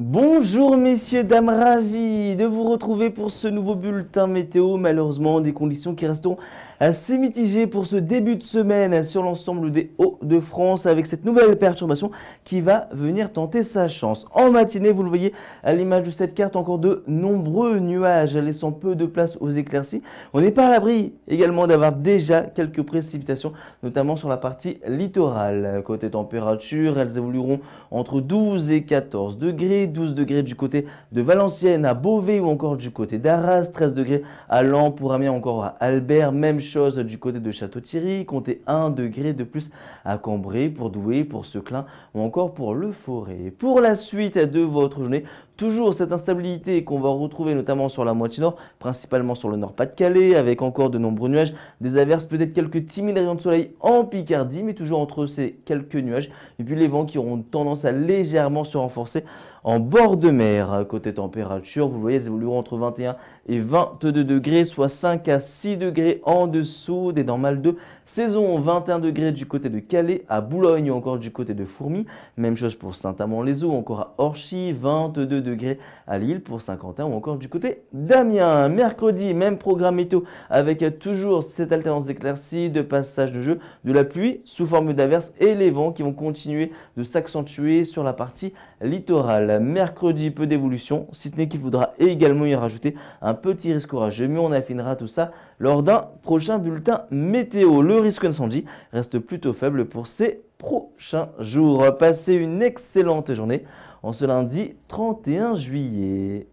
Bonjour messieurs, dames, ravis de vous retrouver pour ce nouveau bulletin météo. Malheureusement, des conditions qui resteront assez mitigées pour ce début de semaine sur l'ensemble des Hauts-de-France avec cette nouvelle perturbation qui va venir tenter sa chance. En matinée, vous le voyez à l'image de cette carte, encore de nombreux nuages laissant peu de place aux éclaircies. On n'est pas à l'abri également d'avoir déjà quelques précipitations, notamment sur la partie littorale. Côté température, elles évolueront entre 12 et 14 degrés 12 degrés du côté de Valenciennes à Beauvais ou encore du côté d'Arras, 13 degrés à pour Amiens encore à Albert, même chose du côté de Château-Thierry, comptez 1 degré de plus à Cambrai, pour Douai, pour Seclin ou encore pour Le Forêt. Pour la suite de votre journée, Toujours cette instabilité qu'on va retrouver notamment sur la moitié nord, principalement sur le nord-pas-de-Calais, avec encore de nombreux nuages, des averses, peut-être quelques timides rayons de soleil en Picardie, mais toujours entre ces quelques nuages. Et puis les vents qui auront tendance à légèrement se renforcer en bord de mer. Côté température, vous voyez, évoluer entre 21 et 22 degrés, soit 5 à 6 degrés en dessous des normales de saison. 21 degrés du côté de Calais, à Boulogne ou encore du côté de Fourmies. Même chose pour Saint-Amand-les-Eaux, encore à Orchy, 22 degrés à Lille pour Saint-Quentin ou encore du côté d'Amiens. Mercredi, même programme météo avec toujours cette alternance d'éclaircies, de passage de jeu, de la pluie sous forme d'averses et les vents qui vont continuer de s'accentuer sur la partie littorale mercredi, peu d'évolution, si ce n'est qu'il faudra également y rajouter un petit risque orageux, mais on affinera tout ça lors d'un prochain bulletin météo. Le risque incendie reste plutôt faible pour ces prochains jours. Passez une excellente journée en ce lundi 31 juillet.